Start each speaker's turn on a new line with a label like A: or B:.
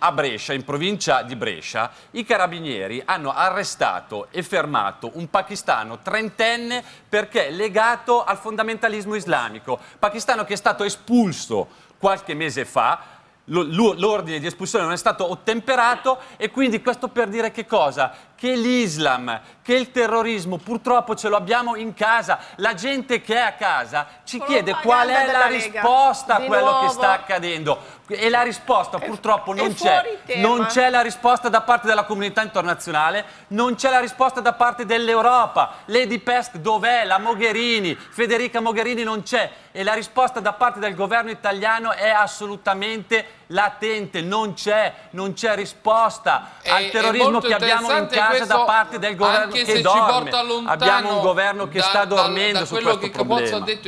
A: a Brescia, in provincia di Brescia, i carabinieri hanno arrestato e fermato un pakistano trentenne perché legato al fondamentalismo islamico. Pakistano che è stato espulso qualche mese fa l'ordine di espulsione non è stato ottemperato e quindi questo per dire che cosa? Che l'Islam, che il terrorismo purtroppo ce lo abbiamo in casa, la gente che è a casa ci Con chiede qual è la risposta a quello che sta accadendo e la risposta purtroppo non c'è, non c'è la risposta da parte della comunità internazionale, non c'è la risposta da parte dell'Europa, Lady Pest dov'è, la Mogherini, Federica Mogherini non c'è e la risposta da parte del governo italiano è assolutamente latente, non c'è, non c'è risposta e, al terrorismo che abbiamo in casa da parte del governo che dorme. Abbiamo un governo che da, sta dormendo da, da su questo che problema. Capozzo